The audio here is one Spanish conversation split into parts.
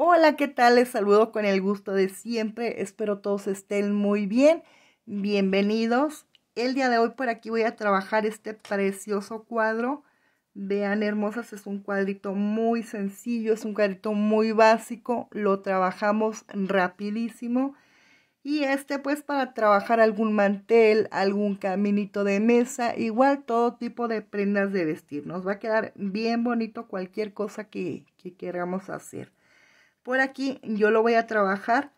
Hola, ¿qué tal? Les saludo con el gusto de siempre. Espero todos estén muy bien. Bienvenidos. El día de hoy por aquí voy a trabajar este precioso cuadro. Vean, hermosas, es un cuadrito muy sencillo, es un cuadrito muy básico. Lo trabajamos rapidísimo. Y este pues para trabajar algún mantel, algún caminito de mesa, igual todo tipo de prendas de vestir. Nos va a quedar bien bonito cualquier cosa que, que queramos hacer. Por aquí yo lo voy a trabajar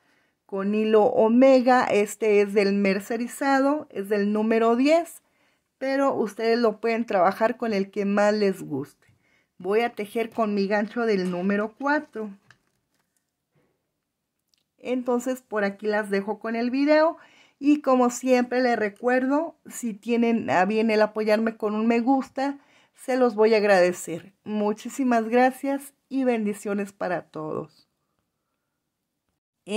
con hilo omega, este es del mercerizado, es del número 10, pero ustedes lo pueden trabajar con el que más les guste. Voy a tejer con mi gancho del número 4. Entonces por aquí las dejo con el video y como siempre les recuerdo, si tienen a ah, bien el apoyarme con un me gusta, se los voy a agradecer. Muchísimas gracias y bendiciones para todos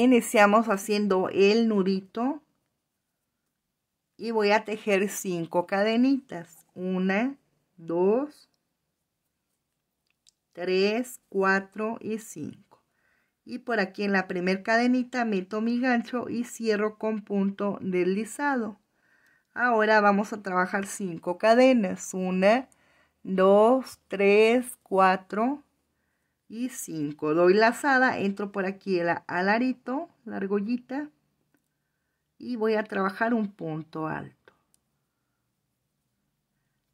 iniciamos haciendo el nudito y voy a tejer 5 cadenitas 1 2 3 4 y 5 y por aquí en la primer cadenita meto mi gancho y cierro con punto deslizado ahora vamos a trabajar 5 cadenas 1 2 3 4 y 5. Doy lazada, entro por aquí el alarito, la argollita y voy a trabajar un punto alto.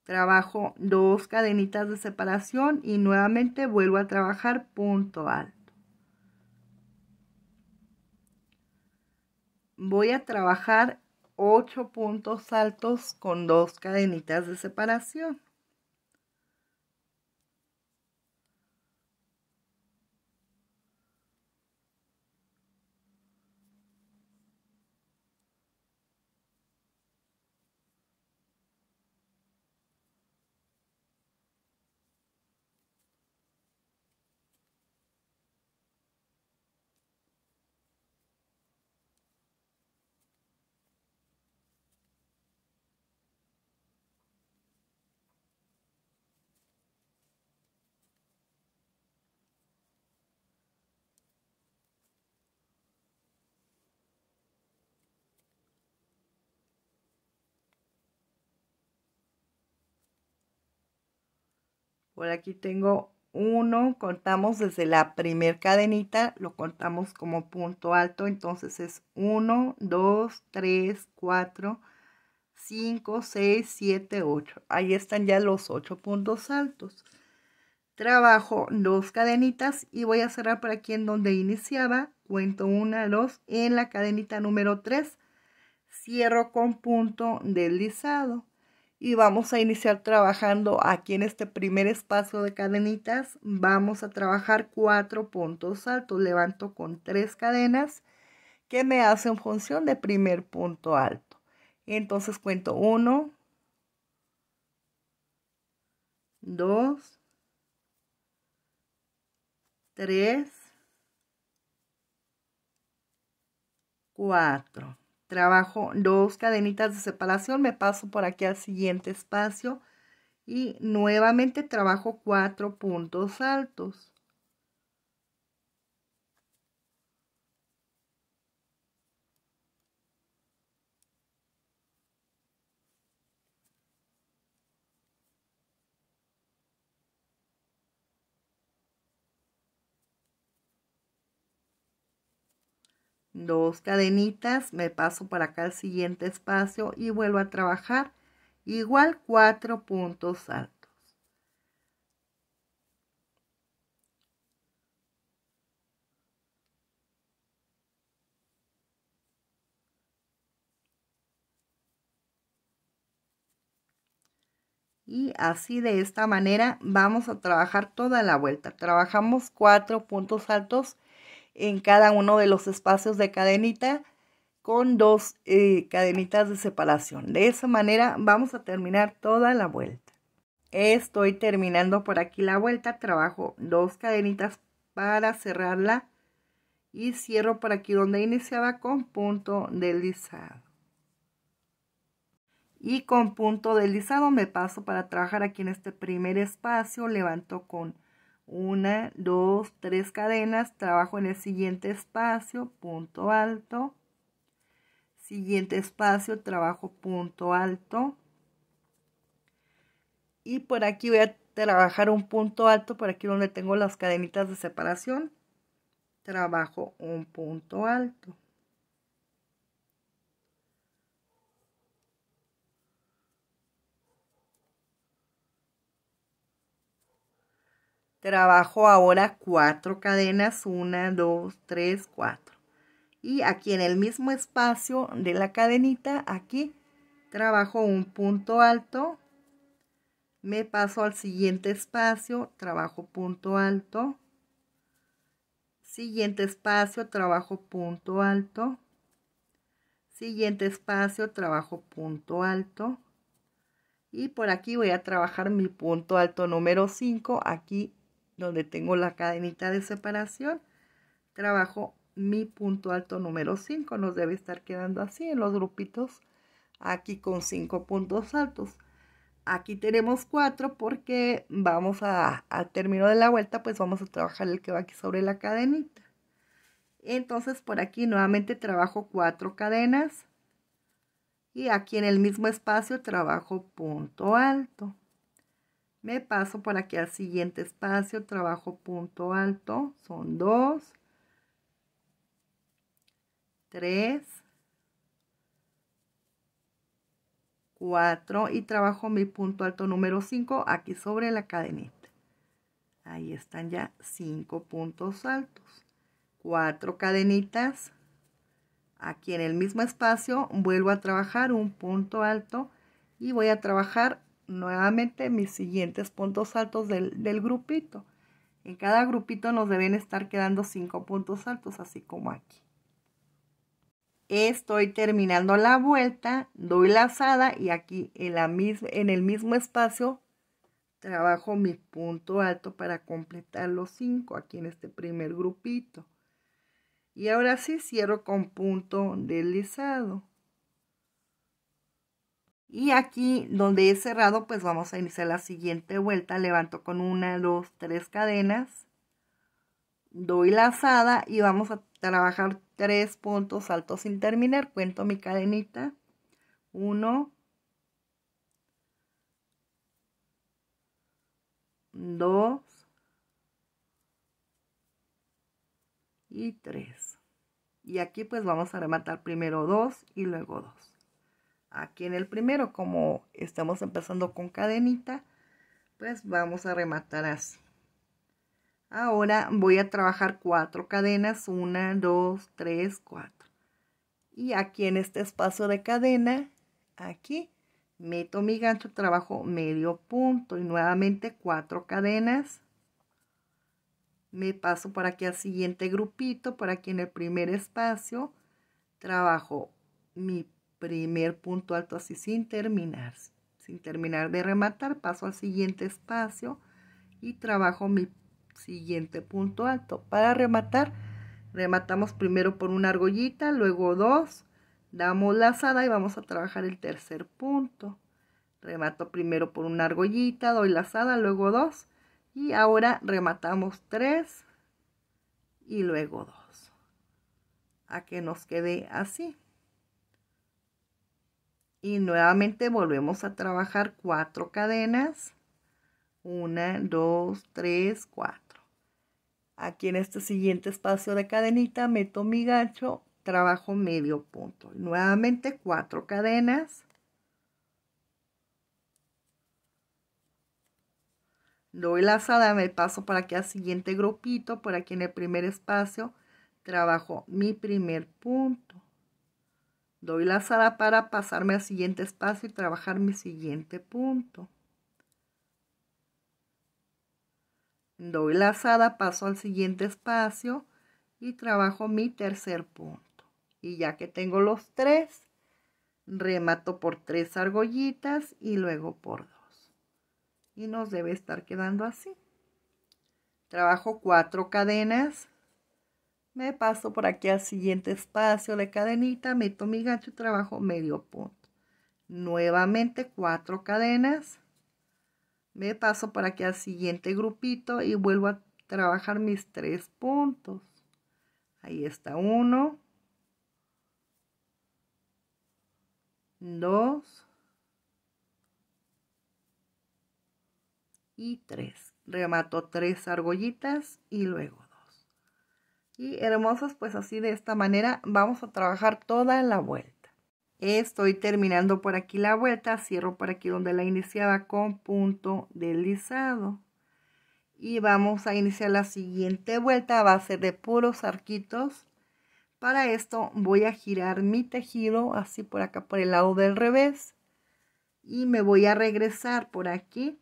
Trabajo dos cadenitas de separación y nuevamente vuelvo a trabajar punto alto. Voy a trabajar 8 puntos altos con dos cadenitas de separación. Por aquí tengo uno contamos desde la primer cadenita, lo contamos como punto alto, entonces es 1, 2, 3, 4, 5, 6, 7, 8. Ahí están ya los 8 puntos altos. Trabajo dos cadenitas y voy a cerrar por aquí en donde iniciaba, cuento 1, 2, en la cadenita número 3, cierro con punto deslizado y vamos a iniciar trabajando aquí en este primer espacio de cadenitas. Vamos a trabajar cuatro puntos altos. Levanto con tres cadenas que me hacen función de primer punto alto. Entonces cuento 1, 2, 3, 4 trabajo dos cadenitas de separación, me paso por aquí al siguiente espacio y nuevamente trabajo cuatro puntos altos. dos cadenitas, me paso para acá al siguiente espacio y vuelvo a trabajar igual cuatro puntos altos. y así de esta manera vamos a trabajar toda la vuelta. Trabajamos cuatro puntos altos en cada uno de los espacios de cadenita con dos eh, cadenitas de separación. De esa manera vamos a terminar toda la vuelta. Estoy terminando por aquí la vuelta, trabajo dos cadenitas para cerrarla y cierro por aquí donde iniciaba con punto deslizado. Y con punto deslizado me paso para trabajar aquí en este primer espacio, levanto con una, dos, tres cadenas, trabajo en el siguiente espacio, punto alto, siguiente espacio, trabajo punto alto. Y por aquí voy a trabajar un punto alto, por aquí donde tengo las cadenitas de separación, trabajo un punto alto. Trabajo ahora cuatro cadenas, una, dos, tres, cuatro. Y aquí en el mismo espacio de la cadenita, aquí trabajo un punto alto, me paso al siguiente espacio, trabajo punto alto, siguiente espacio, trabajo punto alto, siguiente espacio, trabajo punto alto. Y por aquí voy a trabajar mi punto alto número 5, aquí donde tengo la cadenita de separación, trabajo mi punto alto número 5. Nos debe estar quedando así en los grupitos, aquí con 5 puntos altos. Aquí tenemos 4 porque vamos a, al término de la vuelta, pues vamos a trabajar el que va aquí sobre la cadenita. Entonces por aquí nuevamente trabajo 4 cadenas y aquí en el mismo espacio trabajo punto alto me paso por aquí al siguiente espacio, trabajo punto alto, son dos, tres, cuatro y trabajo mi punto alto número 5 aquí sobre la cadenita. Ahí están ya cinco puntos altos, 4 cadenitas. Aquí en el mismo espacio vuelvo a trabajar un punto alto y voy a trabajar nuevamente mis siguientes puntos altos del, grupito. En cada grupito nos deben estar quedando cinco puntos altos, así como aquí. Estoy terminando la vuelta, doy lazada y aquí en, la en el mismo espacio trabajo mi punto alto para completar los cinco aquí en este primer grupito. Y ahora sí cierro con punto deslizado. Y aquí donde he cerrado, pues vamos a iniciar la siguiente vuelta. Levanto con una, dos, tres cadenas. Doy lazada y vamos a trabajar tres puntos altos sin terminar. Cuento mi cadenita. Uno. Dos. Y tres. Y aquí pues vamos a rematar primero dos y luego dos aquí en el primero como estamos empezando con cadenita pues vamos a rematar así ahora voy a trabajar cuatro cadenas una dos tres cuatro y aquí en este espacio de cadena aquí meto mi gancho trabajo medio punto y nuevamente cuatro cadenas me paso por aquí al siguiente grupito por aquí en el primer espacio trabajo mi primer punto alto así sin terminar. Sin terminar de rematar, paso al siguiente espacio y trabajo mi siguiente punto alto. Para rematar, rematamos primero por una argollita, luego dos, damos lazada y vamos a trabajar el tercer punto. Remato primero por una argollita, doy lazada, luego dos y ahora rematamos tres y luego dos. A que nos quede así y nuevamente volvemos a trabajar cuatro cadenas. Una, dos, tres, cuatro. Aquí en este siguiente espacio de cadenita meto mi gancho, trabajo medio punto. Nuevamente cuatro cadenas. Doy lazada, me paso para que al siguiente grupito, por aquí en el primer espacio, trabajo mi primer punto. Doy la lazada para pasarme al siguiente espacio y trabajar mi siguiente punto. Doy la lazada, paso al siguiente espacio y trabajo mi tercer punto. Y ya que tengo los tres, remato por tres argollitas y luego por dos. Y nos debe estar quedando así. Trabajo cuatro cadenas me paso por aquí al siguiente espacio de cadenita, meto mi gancho y trabajo medio punto. Nuevamente cuatro cadenas. Me paso por aquí al siguiente grupito y vuelvo a trabajar mis tres puntos. Ahí está uno. Dos. Y tres. Remato tres argollitas y luego y hermosos, pues así de esta manera vamos a trabajar toda la vuelta. Estoy terminando por aquí la vuelta, cierro por aquí donde la iniciaba con punto deslizado. Y vamos a iniciar la siguiente vuelta, va a ser de puros arquitos. Para esto voy a girar mi tejido así por acá por el lado del revés. Y me voy a regresar por aquí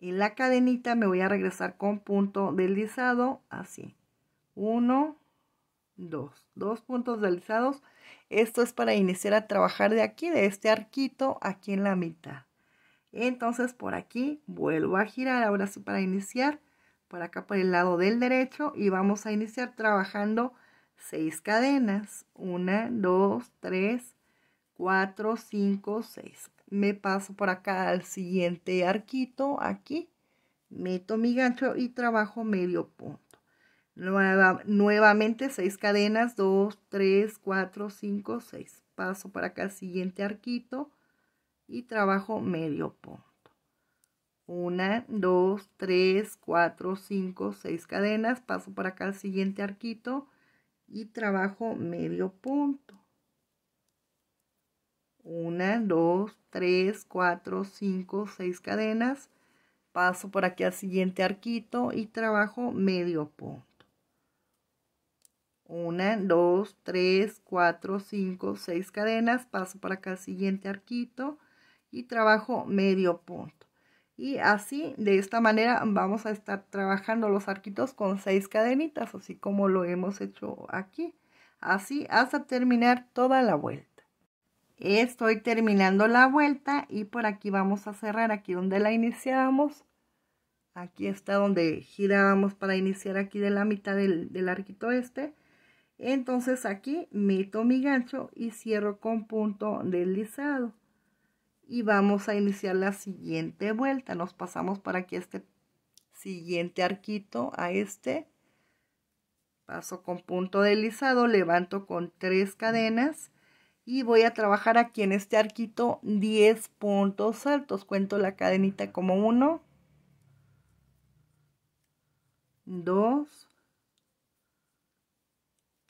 en la cadenita me voy a regresar con punto deslizado así 1, 2, dos puntos realizados. Esto es para iniciar a trabajar de aquí, de este arquito, aquí en la mitad. Entonces por aquí vuelvo a girar, ahora sí para iniciar, por acá por el lado del derecho y vamos a iniciar trabajando seis cadenas. Una, dos, tres, 4, cinco, seis. Me paso por acá al siguiente arquito, aquí, meto mi gancho y trabajo medio punto nuevamente 6 cadenas, 2, 3, 4, 5, 6. Paso para acá al siguiente arquito y trabajo medio punto. 1, 2, 3, 4, 5, 6 cadenas. Paso para acá al siguiente arquito y trabajo medio punto. 1, 2, 3, 4, 5, 6 cadenas. Paso por aquí al siguiente arquito y trabajo medio punto. Una, dos, tres, cuatro, cinco, seis cadenas. Paso para acá siguiente arquito y trabajo medio punto. Y así, de esta manera, vamos a estar trabajando los arquitos con seis cadenitas, así como lo hemos hecho aquí. Así hasta terminar toda la vuelta. Estoy terminando la vuelta y por aquí vamos a cerrar, aquí donde la iniciamos. Aquí está donde girábamos para iniciar aquí de la mitad del, del arquito este entonces aquí meto mi gancho y cierro con punto deslizado. Y vamos a iniciar la siguiente vuelta. Nos pasamos para aquí este siguiente arquito a este. Paso con punto deslizado, levanto con tres cadenas y voy a trabajar aquí en este arquito 10 puntos altos. Cuento la cadenita como 1, 2,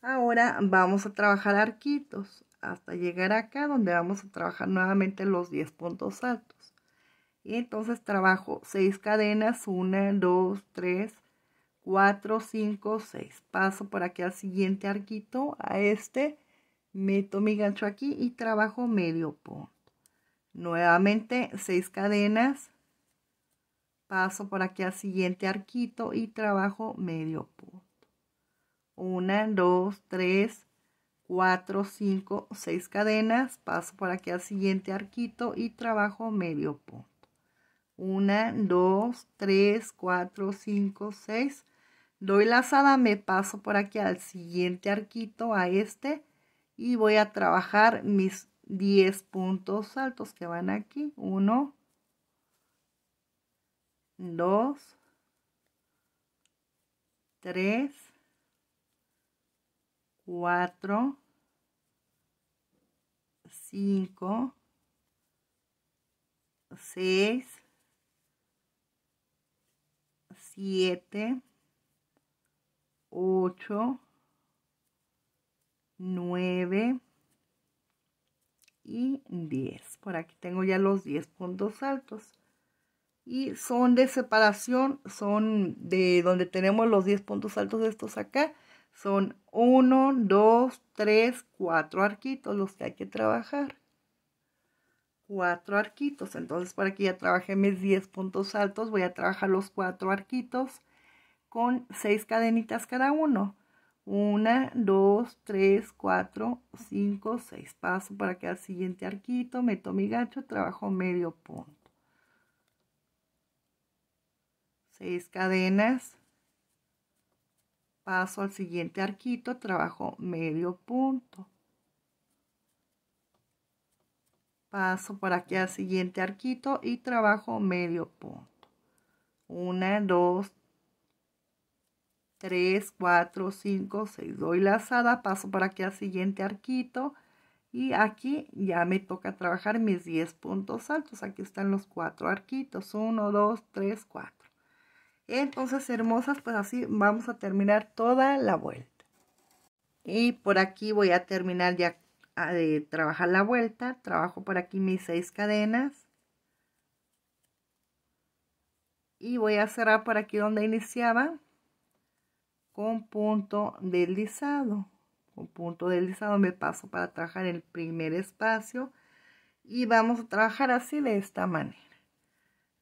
Ahora vamos a trabajar arquitos hasta llegar acá donde vamos a trabajar nuevamente los 10 puntos altos. Y entonces trabajo 6 cadenas, 1, 2, 3, 4, 5, 6. Paso por aquí al siguiente arquito, a este, meto mi gancho aquí y trabajo medio punto. Nuevamente 6 cadenas, paso por aquí al siguiente arquito y trabajo medio punto. 1, 2, 3, 4, 5, 6 cadenas, paso por aquí al siguiente arquito y trabajo medio punto. 1, 2, 3, 4, 5, 6. Doy la lazada, me paso por aquí al siguiente arquito, a este, y voy a trabajar mis 10 puntos altos que van aquí. 1, 2, 3, 4, 5, 6, 7, 8, 9 y 10. Por aquí tengo ya los 10 puntos altos. Y son de separación, son de donde tenemos los 10 puntos altos de estos acá son 1, 2, 3, 4 arquitos los que hay que trabajar. 4 arquitos. Entonces, para que ya trabajé mis 10 puntos altos, voy a trabajar los 4 arquitos con 6 cadenitas cada uno. 1, 2, 3, 4, 5, 6. Paso para que al siguiente arquito, meto mi gancho, trabajo medio punto. 6 cadenas paso al siguiente arquito, trabajo medio punto. Paso por aquí al siguiente arquito y trabajo medio punto. 1, 2, 3, 4, 5, 6. Doy lazada, paso para aquí al siguiente arquito. Y aquí ya me toca trabajar mis 10 puntos altos. Aquí están los 4 arquitos. 1, 2, 3, 4. Entonces, hermosas, pues así vamos a terminar toda la vuelta. Y por aquí voy a terminar ya ah, de trabajar la vuelta. Trabajo por aquí mis seis cadenas. Y voy a cerrar por aquí donde iniciaba con punto deslizado. Con punto deslizado me paso para trabajar el primer espacio. Y vamos a trabajar así de esta manera.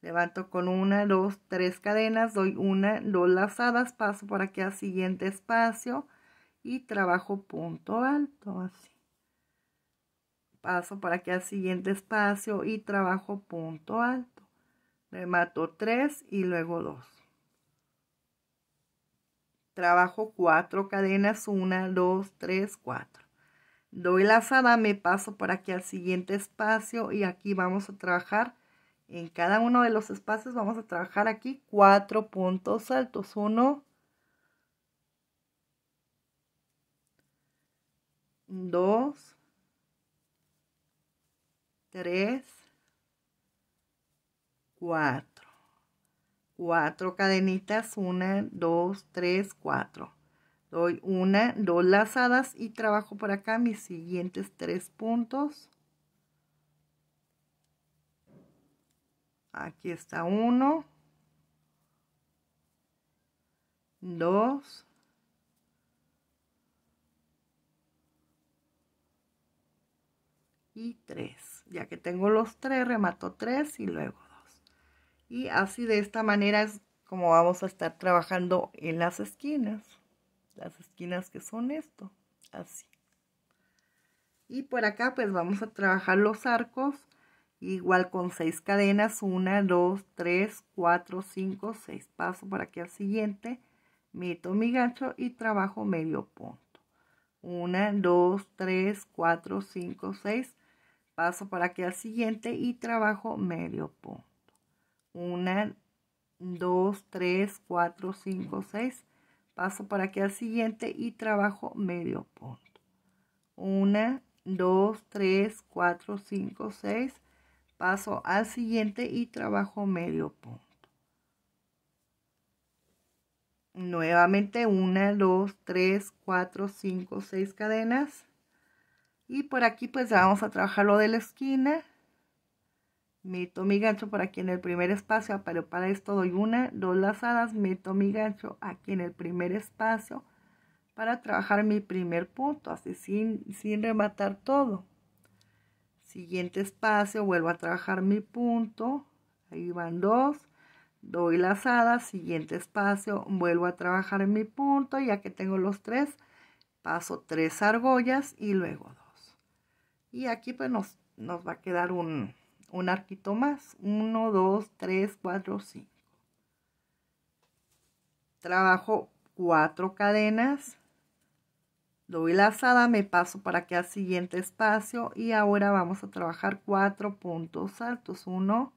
Levanto con una, dos, tres cadenas, doy una, dos lazadas, paso por aquí al siguiente espacio y trabajo punto alto, así. Paso por aquí al siguiente espacio y trabajo punto alto. Remato tres y luego dos. Trabajo cuatro cadenas, una, dos, tres, cuatro. Doy lazada, me paso por aquí al siguiente espacio y aquí vamos a trabajar en cada uno de los espacios vamos a trabajar aquí cuatro puntos altos. Uno, dos, tres, cuatro. Cuatro cadenitas, una, dos, tres, cuatro. Doy una, dos lazadas y trabajo por acá mis siguientes tres puntos. Aquí está uno. Dos. y tres. Ya que tengo los tres, remato tres y luego dos. Y así de esta manera es como vamos a estar trabajando en las esquinas. Las esquinas que son esto, así. Y por acá pues vamos a trabajar los arcos igual con 6 cadenas, 1, 2, 3, 4, 5, 6, paso para aquí al siguiente, meto mi gancho y trabajo medio punto. 1, 2, 3, 4, 5, 6, paso para aquí al siguiente y trabajo medio punto. 1, 2, 3, 4, 5, 6, paso para aquí al siguiente y trabajo medio punto. 1, 2, 3, 4, 5, 6, paso al siguiente y trabajo medio punto. Nuevamente una dos tres cuatro cinco seis cadenas. Y por aquí pues ya vamos a trabajar lo de la esquina. Meto mi gancho por aquí en el primer espacio, pero para esto doy una, dos lazadas, meto mi gancho aquí en el primer espacio para trabajar mi primer punto, así sin, sin rematar todo siguiente espacio vuelvo a trabajar mi punto ahí van dos doy lazada siguiente espacio vuelvo a trabajar mi punto ya que tengo los tres paso tres argollas y luego dos y aquí pues nos, va a quedar un, un arquito más uno, dos, tres, cuatro, cinco. trabajo cuatro cadenas la lazada, me paso para que al siguiente espacio y ahora vamos a trabajar cuatro puntos altos. Uno,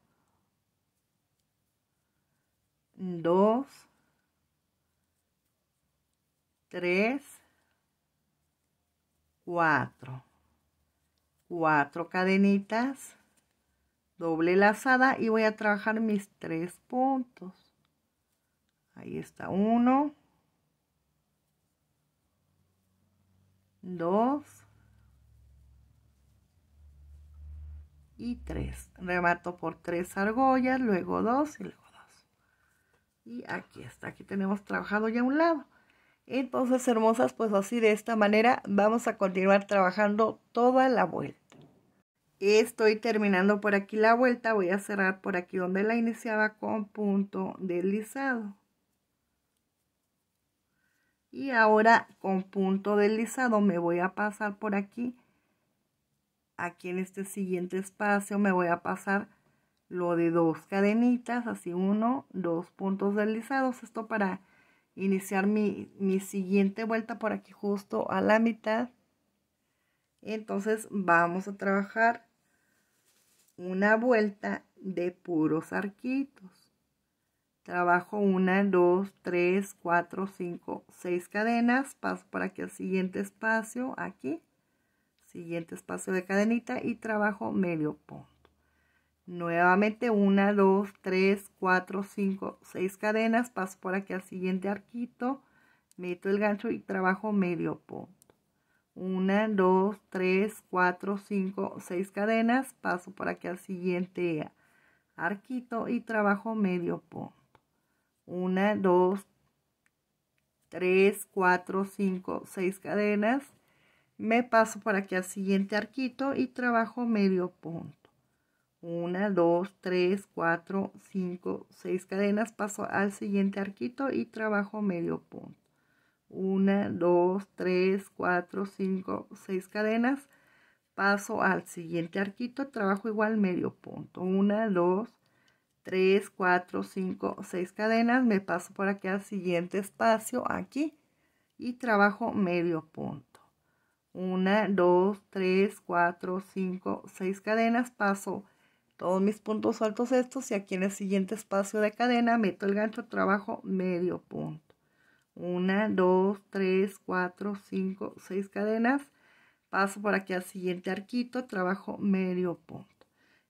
dos, tres, cuatro. Cuatro cadenitas, doble lazada y voy a trabajar mis tres puntos. Ahí está uno, 2 y 3. Remato por tres argollas, luego dos y luego dos Y aquí está, aquí tenemos trabajado ya un lado. Entonces, hermosas, pues así de esta manera vamos a continuar trabajando toda la vuelta. Estoy terminando por aquí la vuelta, voy a cerrar por aquí donde la iniciaba con punto deslizado y ahora con punto deslizado me voy a pasar por aquí aquí en este siguiente espacio me voy a pasar lo de dos cadenitas así uno dos puntos deslizados esto para iniciar mi, mi siguiente vuelta por aquí justo a la mitad entonces vamos a trabajar una vuelta de puros arquitos trabajo una, dos, tres, cuatro, cinco, seis cadenas, paso para aquí al siguiente espacio, aquí, siguiente espacio de cadenita y trabajo medio punto. Nuevamente una, dos, tres, cuatro, cinco, seis cadenas, paso por aquí al siguiente arquito, meto el gancho y trabajo medio punto. Una, dos, tres, cuatro, cinco, seis cadenas, paso por aquí al siguiente arquito y trabajo medio punto 1, 2, 3, 4, 5, 6 cadenas. Me paso por aquí al siguiente arquito y trabajo medio punto. 1, 2, 3, 4, 5, 6 cadenas. Paso al siguiente arquito y trabajo medio punto. 1, 2, 3, 4, 5, 6 cadenas. Paso al siguiente arquito, trabajo igual medio punto. 1, 2, 3, 4, 5, 6 cadenas, me paso por aquí al siguiente espacio, aquí, y trabajo medio punto. 1, 2, 3, 4, 5, 6 cadenas, paso todos mis puntos altos estos y aquí en el siguiente espacio de cadena meto el gancho, trabajo medio punto. 1, 2, 3, 4, 5, 6 cadenas, paso por aquí al siguiente arquito, trabajo medio punto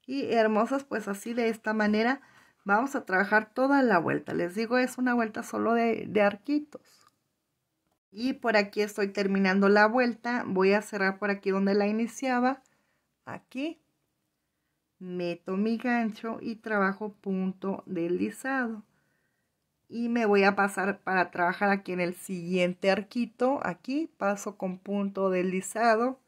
y hermosas, pues así de esta manera vamos a trabajar toda la vuelta les digo es una vuelta solo de, de arquitos y por aquí estoy terminando la vuelta voy a cerrar por aquí donde la iniciaba aquí meto mi gancho y trabajo punto deslizado y me voy a pasar para trabajar aquí en el siguiente arquito aquí paso con punto deslizado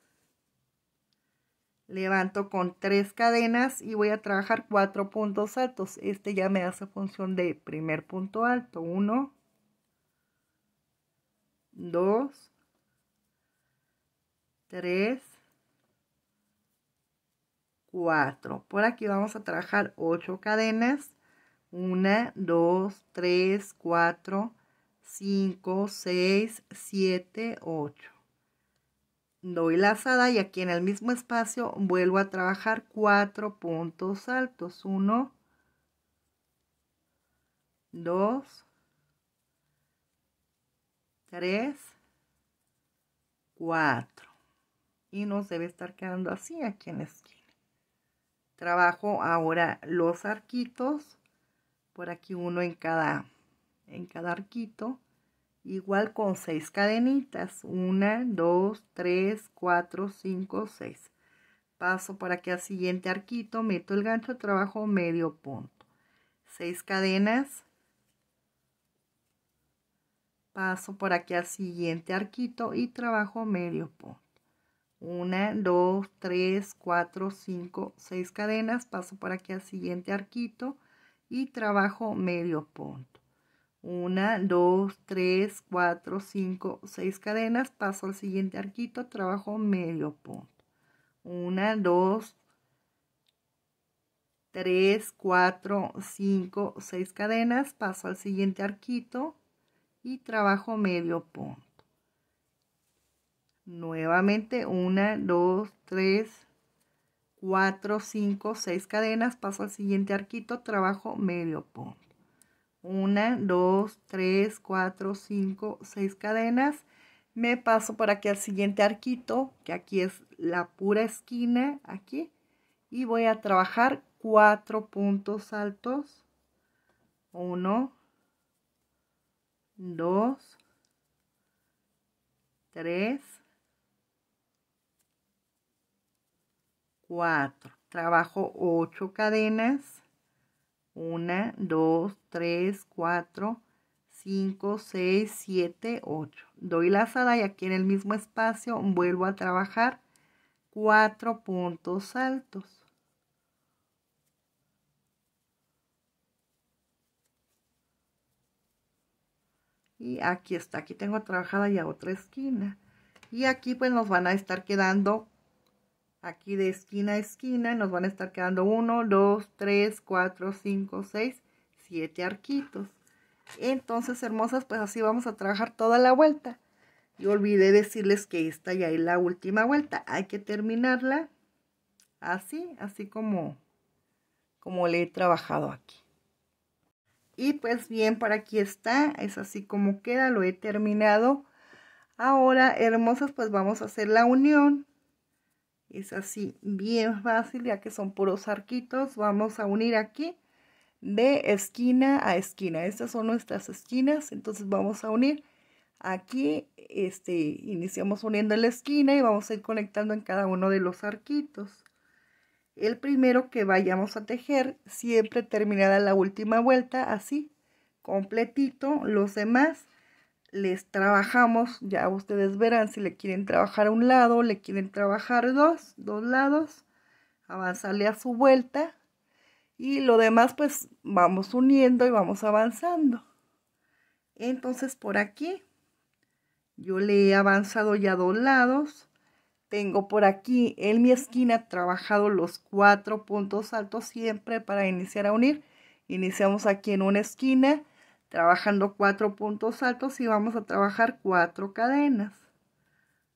levanto con tres cadenas y voy a trabajar cuatro puntos altos. Este ya me hace función de primer punto alto. 1, 2, 3, 4. Por aquí vamos a trabajar ocho cadenas. 1, 2, 3, 4, 5, 6, 7, 8 doy lazada y aquí en el mismo espacio vuelvo a trabajar cuatro puntos altos. Uno, dos, tres, cuatro. Y nos debe estar quedando así aquí en la esquina. Trabajo ahora los arquitos. Por aquí uno en cada, en cada arquito igual con 6 cadenitas. 1, 2, 3, 4, 5, 6. Paso por aquí al siguiente arquito, meto el gancho, trabajo medio punto. 6 cadenas. Paso por aquí al siguiente arquito y trabajo medio punto. 1, 2, 3, 4, 5, 6 cadenas. Paso por aquí al siguiente arquito y trabajo medio punto. 1, 2, 3, 4, 5, 6 cadenas, paso al siguiente arquito, trabajo medio punto. 1, 2, 3, 4, 5, 6 cadenas, paso al siguiente arquito y trabajo medio punto. Nuevamente, 1, 2, 3, 4, 5, 6 cadenas, paso al siguiente arquito, trabajo medio punto. 1 2 3 4 5 6 cadenas. Me paso por aquí al siguiente arquito, que aquí es la pura esquina, aquí, y voy a trabajar cuatro puntos altos. 1 2 3 4. Trabajo ocho cadenas. 1, 2, 3, 4, 5, 6, 7, 8. Doy la sala y aquí en el mismo espacio vuelvo a trabajar cuatro puntos altos. Y aquí está, aquí tengo trabajada ya otra esquina. Y aquí pues nos van a estar quedando aquí de esquina a esquina nos van a estar quedando 1, 2, 3, 4, 5, 6, 7 arquitos. Entonces, hermosas, pues así vamos a trabajar toda la vuelta. Y olvidé decirles que esta ya es la última vuelta. Hay que terminarla así, así como, como le he trabajado aquí. Y pues bien, para aquí está. Es así como queda, lo he terminado. Ahora, hermosas, pues vamos a hacer la unión es así, bien fácil, ya que son puros arquitos. Vamos a unir aquí de esquina a esquina. Estas son nuestras esquinas, entonces vamos a unir aquí. Este, iniciamos uniendo la esquina y vamos a ir conectando en cada uno de los arquitos. El primero que vayamos a tejer, siempre terminada la última vuelta, así, completito, los demás les trabajamos, ya ustedes verán si le quieren trabajar a un lado, le quieren trabajar dos, dos lados, avanzarle a su vuelta y lo demás pues vamos uniendo y vamos avanzando. Entonces por aquí yo le he avanzado ya dos lados, tengo por aquí en mi esquina trabajado los cuatro puntos altos siempre para iniciar a unir. Iniciamos aquí en una esquina trabajando cuatro puntos altos y vamos a trabajar cuatro cadenas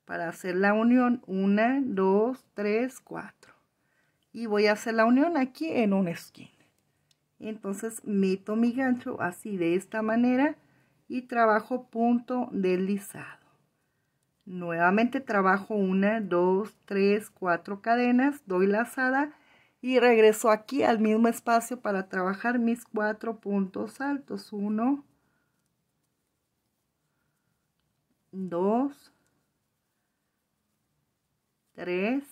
para hacer la unión 1 2 3 4 y voy a hacer la unión aquí en una esquina entonces meto mi gancho así de esta manera y trabajo punto deslizado nuevamente trabajo una, dos, tres, cuatro cadenas doy lazada y regreso aquí al mismo espacio para trabajar mis cuatro puntos altos. Uno, dos, tres,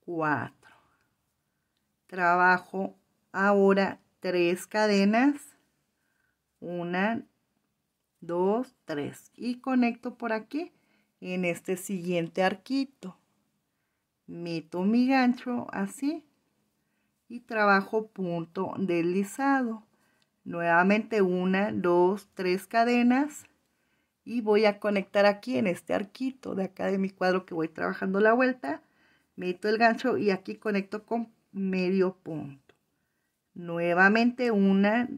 cuatro. Trabajo ahora tres cadenas. Una, dos, tres. Y conecto por aquí en este siguiente arquito meto mi gancho así y trabajo punto deslizado. Nuevamente una, dos, tres cadenas y voy a conectar aquí en este arquito de acá de mi cuadro que voy trabajando la vuelta. Meto el gancho y aquí conecto con medio punto. Nuevamente una,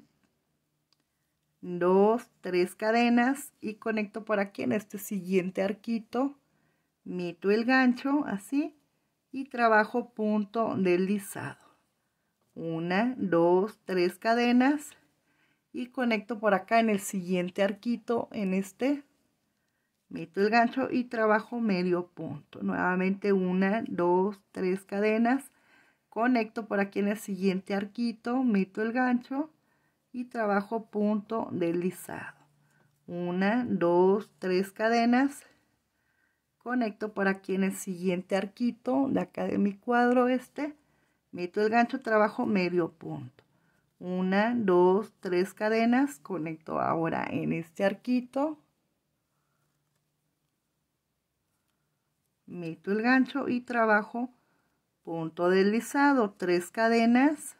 dos, tres cadenas y conecto por aquí en este siguiente arquito. mito el gancho así y trabajo punto deslizado. Una, dos, tres cadenas y conecto por acá en el siguiente arquito, en este, meto el gancho y trabajo medio punto. Nuevamente una, dos, tres cadenas, conecto por aquí en el siguiente arquito, meto el gancho y trabajo punto deslizado. Una, dos, tres cadenas Conecto por aquí en el siguiente arquito de acá de mi cuadro este. Meto el gancho, trabajo medio punto. Una, dos, tres cadenas. Conecto ahora en este arquito. Meto el gancho y trabajo punto deslizado. Tres cadenas.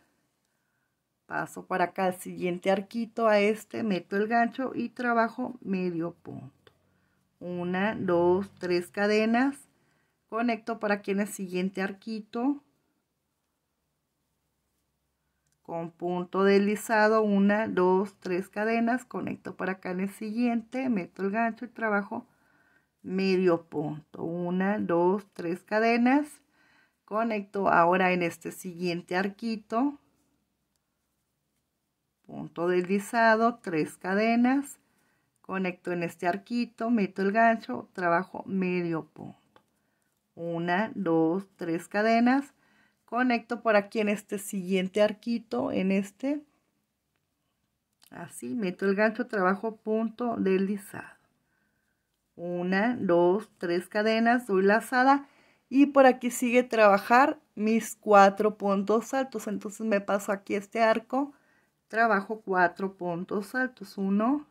Paso para acá al siguiente arquito a este. Meto el gancho y trabajo medio punto una, dos, tres cadenas, conecto para aquí en el siguiente arquito, con punto deslizado, una, dos, tres cadenas, conecto para acá en el siguiente, meto el gancho y trabajo medio punto, una, dos, tres cadenas, conecto ahora en este siguiente arquito, punto deslizado, tres cadenas, Conecto en este arquito, meto el gancho, trabajo medio punto. Una, dos, tres cadenas. Conecto por aquí en este siguiente arquito, en este. Así, meto el gancho, trabajo punto deslizado. Una, dos, tres cadenas, doy lazada. Y por aquí sigue trabajar mis cuatro puntos altos. Entonces me paso aquí este arco, trabajo cuatro puntos altos. Uno,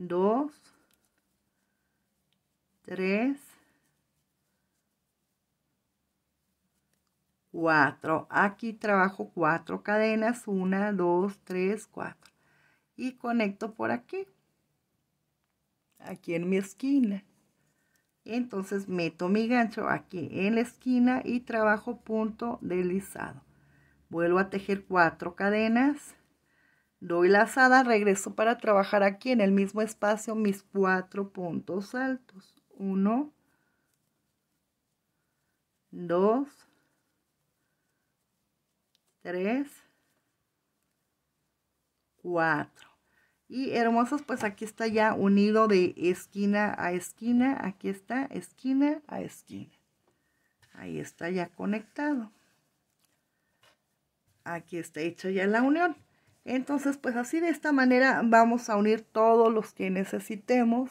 2, 3, 4. Aquí trabajo 4 cadenas, 1, 2, 3, 4. Y conecto por aquí, aquí en mi esquina. Entonces meto mi gancho aquí en la esquina y trabajo punto deslizado. Vuelvo a tejer 4 cadenas. Doy la lazada, regreso para trabajar aquí en el mismo espacio mis cuatro puntos altos. Uno, dos, tres, cuatro. Y hermosos, pues aquí está ya unido de esquina a esquina. Aquí está, esquina a esquina. Ahí está ya conectado. Aquí está hecha ya la unión. Entonces, pues así de esta manera vamos a unir todos los que necesitemos.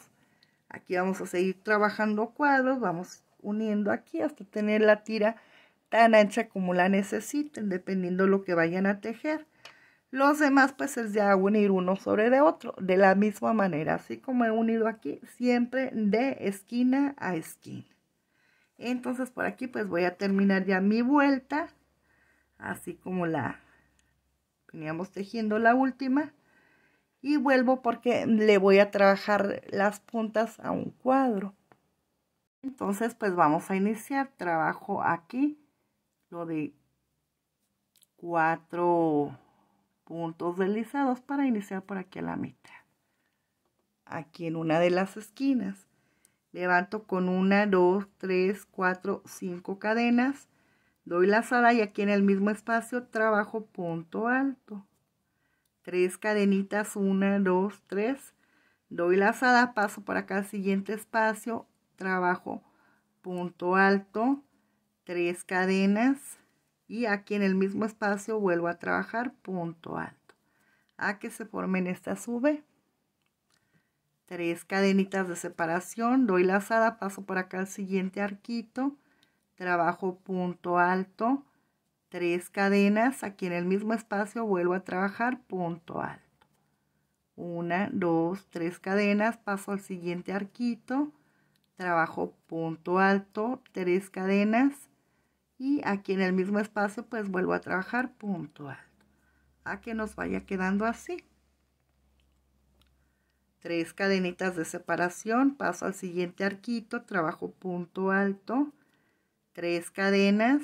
Aquí vamos a seguir trabajando cuadros, vamos uniendo aquí hasta tener la tira tan ancha como la necesiten, dependiendo lo que vayan a tejer. Los demás pues es ya unir uno sobre de otro, de la misma manera, así como he unido aquí, siempre de esquina a esquina. Entonces por aquí pues voy a terminar ya mi vuelta, así como la, veníamos tejiendo la última y vuelvo porque le voy a trabajar las puntas a un cuadro entonces pues vamos a iniciar trabajo aquí lo de cuatro puntos deslizados para iniciar por aquí a la mitad aquí en una de las esquinas levanto con una dos tres cuatro cinco cadenas Doy lazada y aquí en el mismo espacio trabajo punto alto. Tres cadenitas, una, dos, tres. Doy lazada, paso por acá al siguiente espacio, trabajo punto alto, tres cadenas y aquí en el mismo espacio vuelvo a trabajar punto alto. A que se formen estas V. Tres cadenitas de separación, doy lazada, paso por acá al siguiente arquito trabajo punto alto, tres cadenas, aquí en el mismo espacio vuelvo a trabajar punto alto. Una, dos, tres cadenas, paso al siguiente arquito, trabajo punto alto, tres cadenas y aquí en el mismo espacio pues vuelvo a trabajar punto alto. A que nos vaya quedando así. Tres cadenitas de separación, paso al siguiente arquito, trabajo punto alto, tres cadenas,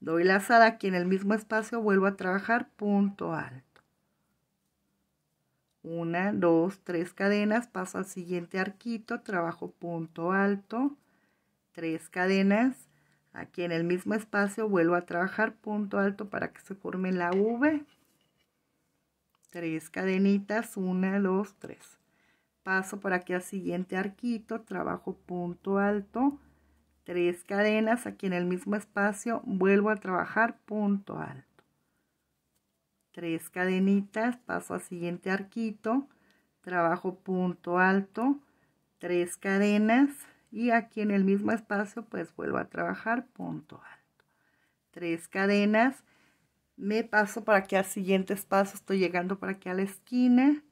doy lazada aquí en el mismo espacio, vuelvo a trabajar punto alto. Una, dos, tres cadenas, paso al siguiente arquito, trabajo punto alto, tres cadenas, aquí en el mismo espacio vuelvo a trabajar punto alto para que se forme la V, tres cadenitas, una, dos, tres. Paso por aquí al siguiente arquito, trabajo punto alto, Tres cadenas aquí en el mismo espacio, vuelvo a trabajar punto alto. Tres cadenitas, paso al siguiente arquito, trabajo punto alto, tres cadenas y aquí en el mismo espacio pues vuelvo a trabajar punto alto. Tres cadenas, me paso para que al siguiente espacio, estoy llegando para aquí a la esquina,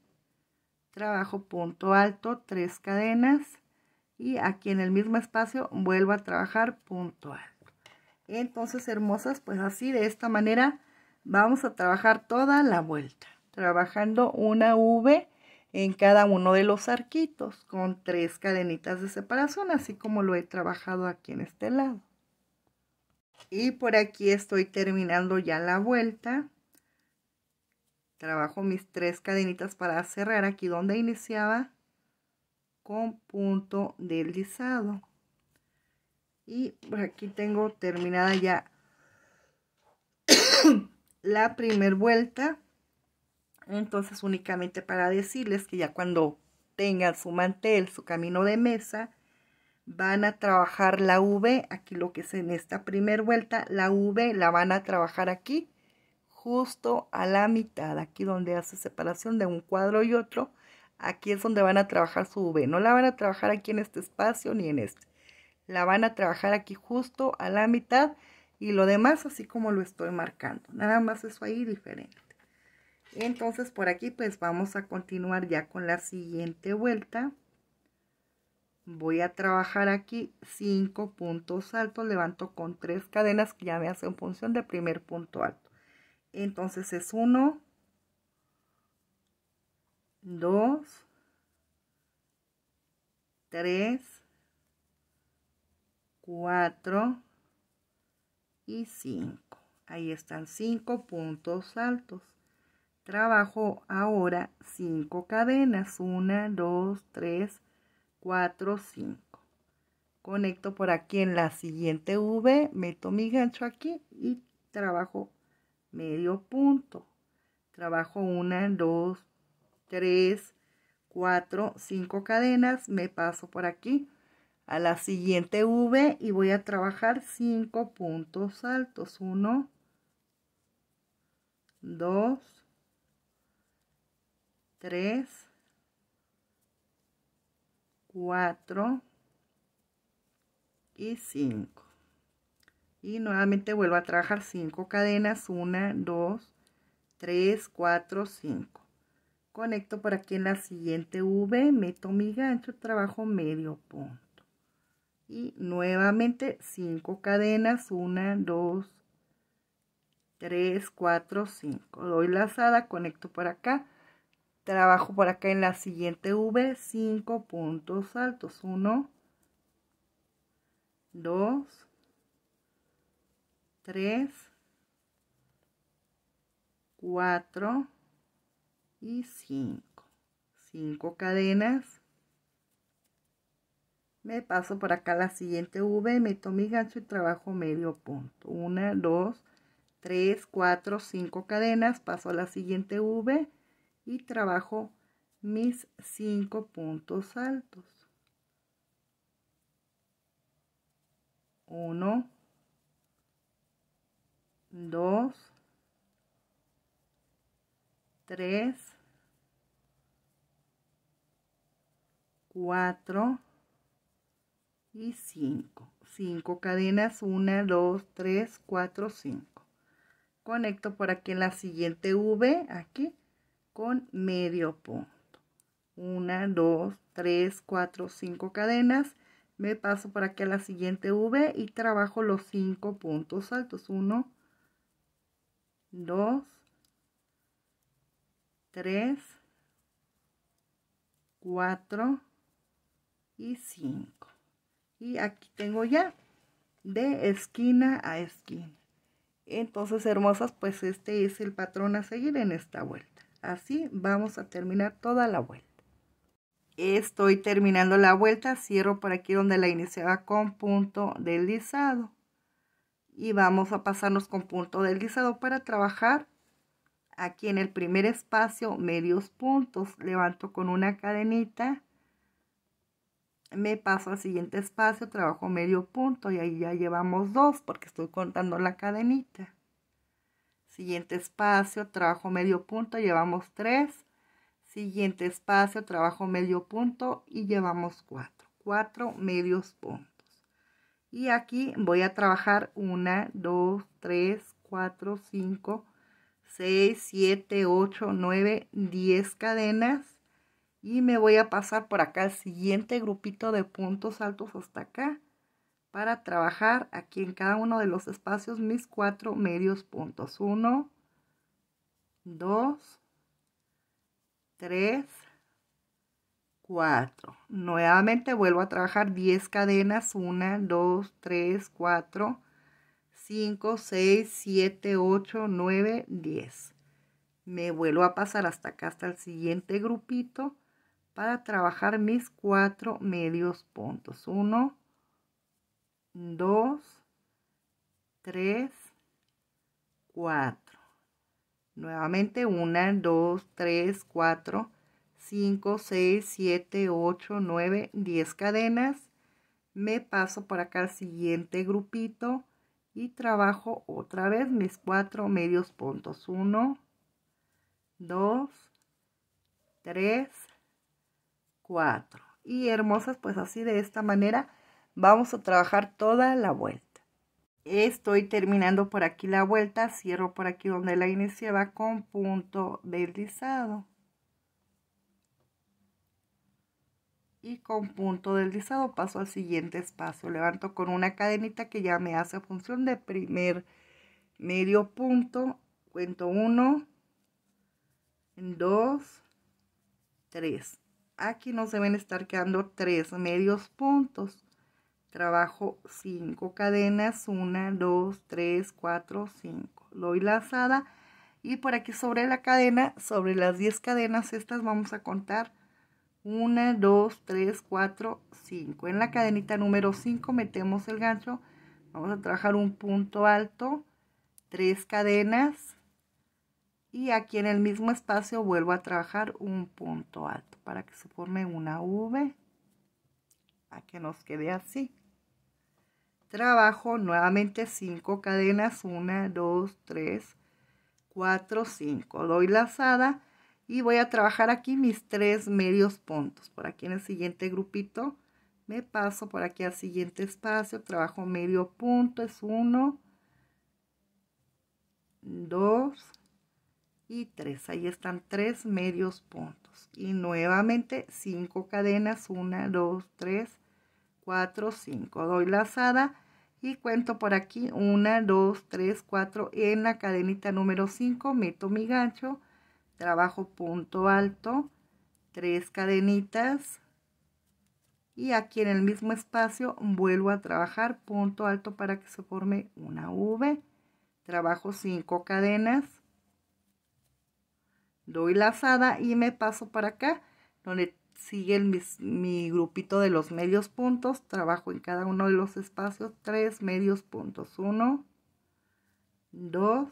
trabajo punto alto, tres cadenas y aquí en el mismo espacio vuelvo a trabajar puntual. Entonces, hermosas, pues así de esta manera vamos a trabajar toda la vuelta, trabajando una V en cada uno de los arquitos con tres cadenitas de separación, así como lo he trabajado aquí en este lado. Y por aquí estoy terminando ya la vuelta. Trabajo mis tres cadenitas para cerrar aquí donde iniciaba con punto deslizado y aquí tengo terminada ya la primer vuelta entonces únicamente para decirles que ya cuando tengan su mantel su camino de mesa van a trabajar la V aquí lo que es en esta primer vuelta la V la van a trabajar aquí justo a la mitad aquí donde hace separación de un cuadro y otro Aquí es donde van a trabajar su V. No la van a trabajar aquí en este espacio ni en este. La van a trabajar aquí justo a la mitad y lo demás así como lo estoy marcando. Nada más eso ahí diferente. Entonces por aquí pues vamos a continuar ya con la siguiente vuelta. Voy a trabajar aquí 5 puntos altos, levanto con tres cadenas que ya me hacen función de primer punto alto. Entonces es 1, 2, 3, 4 y 5. Ahí están 5 puntos altos. Trabajo ahora 5 cadenas. 1, 2, 3, 4, 5. Conecto por aquí en la siguiente V, meto mi gancho aquí y trabajo medio punto. Trabajo 1, 2, 3, 4, 5 cadenas, me paso por aquí a la siguiente V y voy a trabajar 5 puntos altos. 1, 2, 3, 4 y 5. Y nuevamente vuelvo a trabajar 5 cadenas. 1, 2, 3, 4, 5. Conecto por aquí en la siguiente V, meto mi gancho, trabajo medio punto. Y nuevamente cinco cadenas, una, 2, 3, cuatro, 5. Doy lazada, conecto por acá, trabajo por acá en la siguiente V, cinco puntos altos, 1, 2, 3, 4, y 5 5 cadenas me paso por acá la siguiente V, meto mi gancho y trabajo medio punto. 1, 2, 3, 4, 5 cadenas, paso a la siguiente V y trabajo mis 5 puntos altos. 1, 2, 3, 4 y 5. 5 cadenas, 1, 2, 3, 4, 5. Conecto por aquí en la siguiente V, aquí, con medio punto. 1, 2, 3, 4, 5 cadenas. Me paso por aquí a la siguiente V y trabajo los 5 puntos altos. 1, 2, 3, 4, 5 y 5 y aquí tengo ya de esquina a esquina entonces hermosas pues este es el patrón a seguir en esta vuelta así vamos a terminar toda la vuelta estoy terminando la vuelta cierro por aquí donde la iniciaba con punto deslizado y vamos a pasarnos con punto deslizado para trabajar aquí en el primer espacio medios puntos levanto con una cadenita me paso al siguiente espacio, trabajo medio punto y ahí ya llevamos dos porque estoy contando la cadenita. Siguiente espacio, trabajo medio punto, llevamos tres. Siguiente espacio, trabajo medio punto y llevamos cuatro. Cuatro medios puntos. Y aquí voy a trabajar una, dos, tres, cuatro, cinco, seis, siete, ocho, nueve, diez cadenas y me voy a pasar por acá el siguiente grupito de puntos altos hasta acá para trabajar aquí en cada uno de los espacios mis cuatro medios puntos. 1, 2, 3, 4. Nuevamente vuelvo a trabajar 10 cadenas. 1, 2, 3, 4, 5, 6, 7, 8, 9, 10. Me vuelvo a pasar hasta acá, hasta el siguiente grupito para trabajar mis cuatro medios puntos. 1, 2, 3, 4. Nuevamente 1, 2, 3, 4, 5, 6, 7, 8, 9, 10 cadenas. Me paso por acá al siguiente grupito y trabajo otra vez mis cuatro medios puntos. 1, 2, 3, 4. Y hermosas, pues así de esta manera vamos a trabajar toda la vuelta. Estoy terminando por aquí la vuelta, cierro por aquí donde la iniciaba con punto deslizado. y con punto deslizado paso al siguiente espacio. Levanto con una cadenita que ya me hace función de primer medio punto. Cuento 1, 2, 3. Aquí nos deben estar quedando tres medios puntos. Trabajo cinco cadenas, dos, tres, cuatro, cinco. Lo Doy lazada y por aquí sobre la cadena, sobre las diez cadenas estas vamos a contar una, 2, tres, cuatro, 5. En la cadenita número 5 metemos el gancho, vamos a trabajar un punto alto, tres cadenas, y aquí en el mismo espacio vuelvo a trabajar un punto alto para que se forme una V Para que nos quede así trabajo nuevamente cinco cadenas 1 2 3 4 5 doy lazada y voy a trabajar aquí mis tres medios puntos por aquí en el siguiente grupito me paso por aquí al siguiente espacio trabajo medio punto es 1 2 y 3. Ahí están 3 medios puntos. Y nuevamente 5 cadenas, 1, 2, 3, 4, 5. Doy lazada y cuento por aquí 1, 2, 3, 4. En la cadenita número 5 meto mi gancho, trabajo punto alto, 3 cadenitas. Y aquí en el mismo espacio vuelvo a trabajar punto alto para que se forme una V. Trabajo 5 cadenas doy lazada y me paso para acá, donde sigue mi grupito de los medios puntos, trabajo en cada uno de los espacios, tres medios puntos, uno, dos,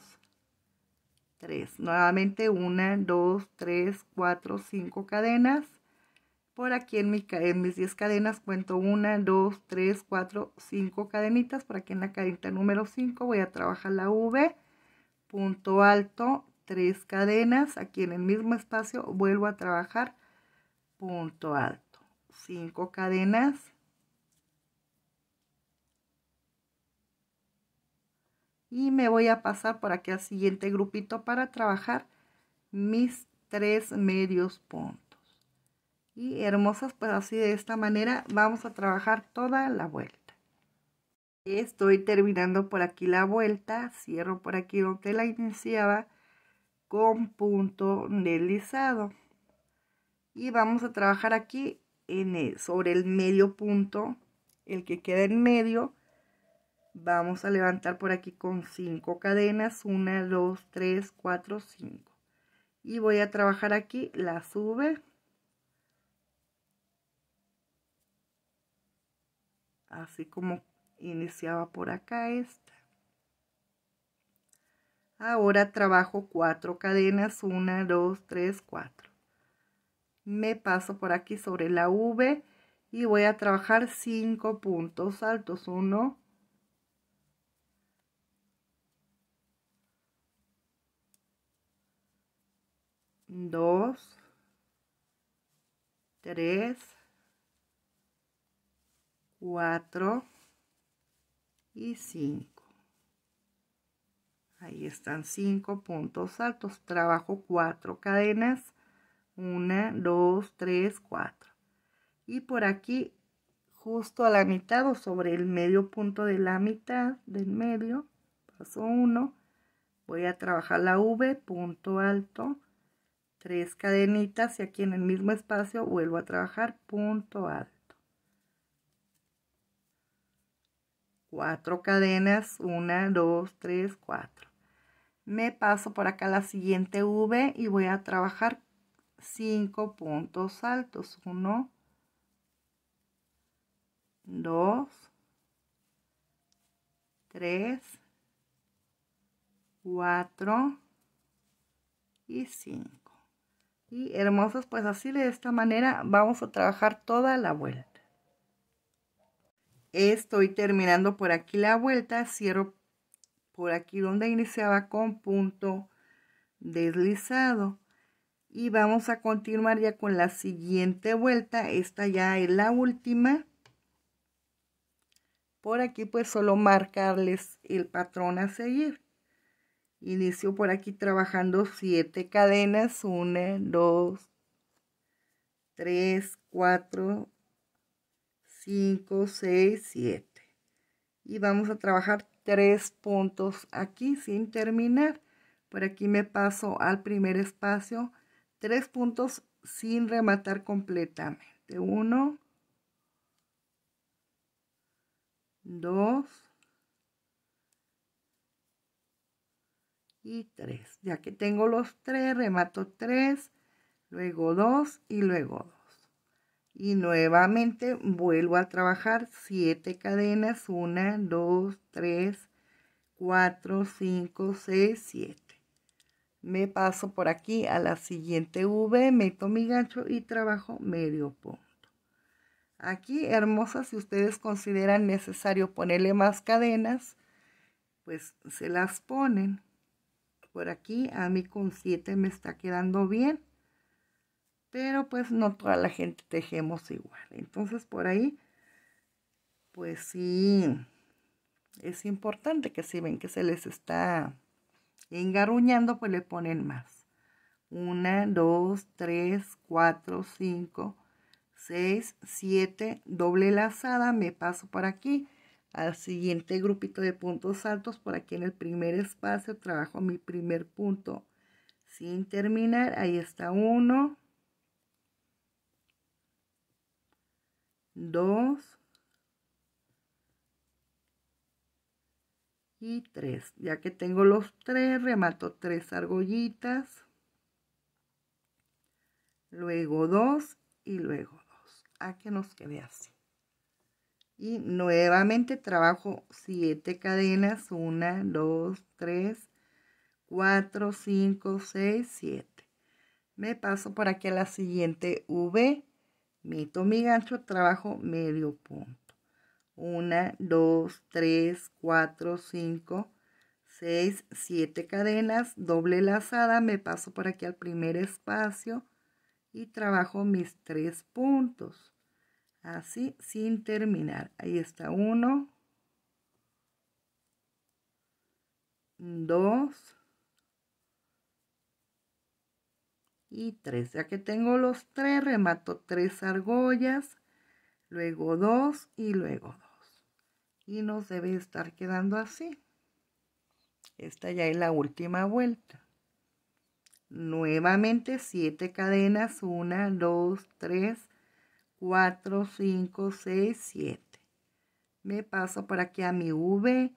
tres, nuevamente una, dos, tres, cuatro, cinco cadenas, por aquí en, mi, en mis 10 cadenas cuento una dos tres cuatro cinco cadenitas. Por aquí en la cadenita número 5 voy a trabajar la V, punto alto, tres cadenas, aquí en el mismo espacio vuelvo a trabajar punto alto, cinco cadenas, y me voy a pasar por aquí al siguiente grupito para trabajar mis tres medios puntos y hermosas pues así de esta manera vamos a trabajar toda la vuelta estoy terminando por aquí la vuelta cierro por aquí donde la iniciaba con punto deslizado. Y vamos a trabajar aquí en el, sobre el medio punto, el que queda en medio. Vamos a levantar por aquí con cinco cadenas, 1, 2, 3, 4, 5. Y voy a trabajar aquí, la sube. Así como iniciaba por acá esta. Ahora trabajo cuatro cadenas, una, dos, tres, cuatro. Me paso por aquí sobre la V y voy a trabajar cinco puntos altos. Uno, dos, tres, cuatro y cinco. Ahí están cinco puntos altos. Trabajo cuatro cadenas. Una, dos, tres, cuatro. Y por aquí, justo a la mitad o sobre el medio punto de la mitad del medio, paso uno, voy a trabajar la V, punto alto, tres cadenitas y aquí en el mismo espacio vuelvo a trabajar punto alto. Cuatro cadenas, una, dos, tres, cuatro me paso por acá la siguiente V y voy a trabajar 5 puntos altos. 1, 2, 3, 4 y 5. Y hermosos, pues así de esta manera vamos a trabajar toda la vuelta. Estoy terminando por aquí la vuelta, cierro por aquí donde iniciaba con punto deslizado y vamos a continuar ya con la siguiente vuelta esta ya es la última por aquí pues solo marcarles el patrón a seguir inicio por aquí trabajando 7 cadenas 1 2 3 4 5 6 7 y vamos a trabajar tres puntos aquí sin terminar. Por aquí me paso al primer espacio, tres puntos sin rematar completamente. Uno, dos y tres. Ya que tengo los tres, remato tres, luego dos y luego dos y nuevamente vuelvo a trabajar 7 cadenas 1 2 3 4 5 6 7 me paso por aquí a la siguiente V meto mi gancho y trabajo medio punto aquí hermosa si ustedes consideran necesario ponerle más cadenas pues se las ponen por aquí a mí con 7 me está quedando bien pero pues no toda la gente tejemos igual. Entonces por ahí, pues sí, es importante que si ven que se les está engarruñando, pues le ponen más. Una, dos, tres, cuatro, cinco, seis, siete, doble lazada, me paso por aquí al siguiente grupito de puntos altos, por aquí en el primer espacio trabajo mi primer punto sin terminar, ahí está uno, 2 y 3. Ya que tengo los 3 remato 3 argollitas, luego 2 y luego 2. A que nos quede así. Y nuevamente trabajo 7 cadenas, 1, 2, 3, 4, 5, 6, 7. Me paso por aquí a la siguiente V meto mi gancho, trabajo medio punto. 1, 2, 3, 4, 5, 6, 7 cadenas, doble lazada, me paso por aquí al primer espacio y trabajo mis tres puntos. Así sin terminar. Ahí está 1, 2, y 3. Ya que tengo los 3, remato 3 argollas, luego 2 y luego 2. Y nos debe estar quedando así. Esta ya es la última vuelta. Nuevamente 7 cadenas, 1, 2, 3, 4, 5, 6, 7. Me paso para aquí a mi V,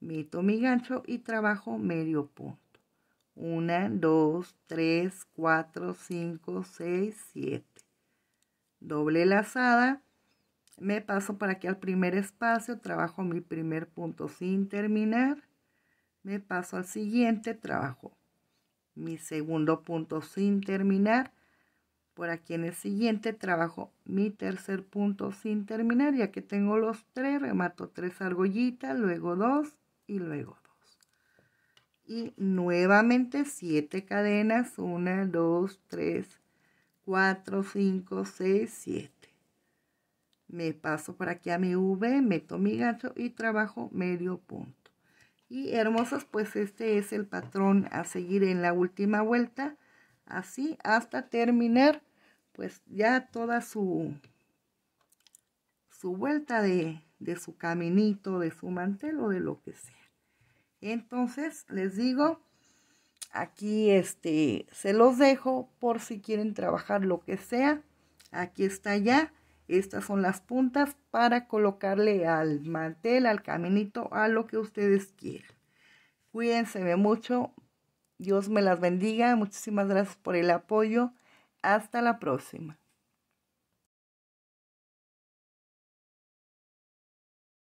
meto mi gancho y trabajo medio punto. 1, 2, 3, 4, 5, 6, 7. Doble lazada. Me paso para aquí al primer espacio, trabajo mi primer punto sin terminar. Me paso al siguiente, trabajo mi segundo punto sin terminar. Por aquí en el siguiente trabajo mi tercer punto sin terminar, ya que tengo los tres, remato tres argollitas, luego dos y luego y nuevamente 7 cadenas, 1, 2, 3, 4, 5, 6, 7. Me paso por aquí a mi V, meto mi gancho y trabajo medio punto. Y hermosas, pues este es el patrón a seguir en la última vuelta, así hasta terminar pues ya toda su, su vuelta de, de su caminito, de su mantel o de lo que sea. Entonces, les digo, aquí este, se los dejo por si quieren trabajar lo que sea. Aquí está ya. Estas son las puntas para colocarle al mantel, al caminito, a lo que ustedes quieran. Cuídense mucho. Dios me las bendiga. Muchísimas gracias por el apoyo. Hasta la próxima.